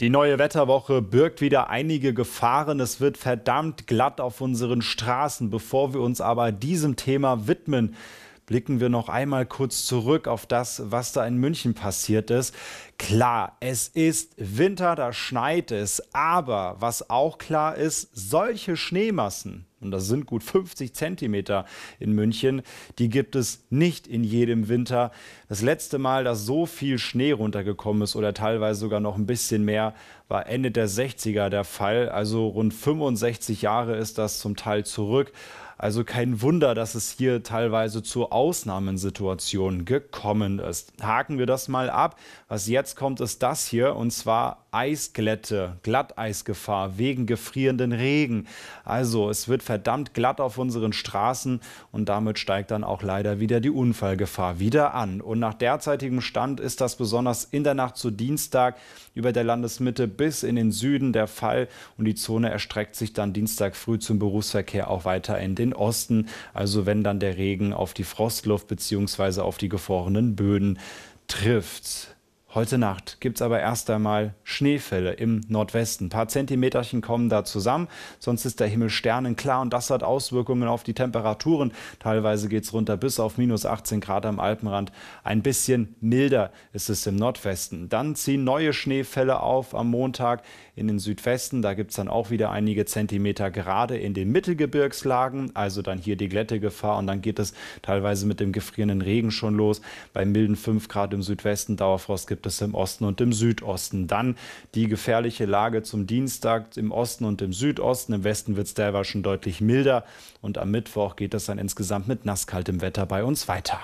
Die neue Wetterwoche birgt wieder einige Gefahren. Es wird verdammt glatt auf unseren Straßen. Bevor wir uns aber diesem Thema widmen, blicken wir noch einmal kurz zurück auf das, was da in München passiert ist. Klar, es ist Winter, da schneit es. Aber was auch klar ist, solche Schneemassen, und das sind gut 50 Zentimeter in München, die gibt es nicht in jedem Winter. Das letzte Mal, dass so viel Schnee runtergekommen ist oder teilweise sogar noch ein bisschen mehr, war Ende der 60er der Fall. Also rund 65 Jahre ist das zum Teil zurück. Also kein Wunder, dass es hier teilweise zu Ausnahmensituationen gekommen ist. Haken wir das mal ab. Was jetzt kommt, ist das hier, und zwar Eisglätte, Glatteisgefahr wegen gefrierenden Regen. Also es wird verdammt glatt auf unseren Straßen und damit steigt dann auch leider wieder die Unfallgefahr wieder an. Und nach derzeitigem Stand ist das besonders in der Nacht zu Dienstag über der Landesmitte bis in den Süden der Fall und die Zone erstreckt sich dann Dienstag früh zum Berufsverkehr auch weiter in den Osten. Also wenn dann der Regen auf die Frostluft bzw. auf die gefrorenen Böden trifft. Heute Nacht gibt es aber erst einmal Schneefälle im Nordwesten. Ein paar Zentimeterchen kommen da zusammen, sonst ist der Himmel sternenklar und das hat Auswirkungen auf die Temperaturen. Teilweise geht es runter bis auf minus 18 Grad am Alpenrand. Ein bisschen milder ist es im Nordwesten. Dann ziehen neue Schneefälle auf am Montag in den Südwesten. Da gibt es dann auch wieder einige Zentimeter gerade in den Mittelgebirgslagen, also dann hier die Glättegefahr und dann geht es teilweise mit dem gefrierenden Regen schon los. Bei milden 5 Grad im Südwesten Dauerfrost gibt Ereignisse im Osten und im Südosten. Dann die gefährliche Lage zum Dienstag im Osten und im Südosten. Im Westen wird es derweil schon deutlich milder. Und am Mittwoch geht es dann insgesamt mit nasskaltem Wetter bei uns weiter.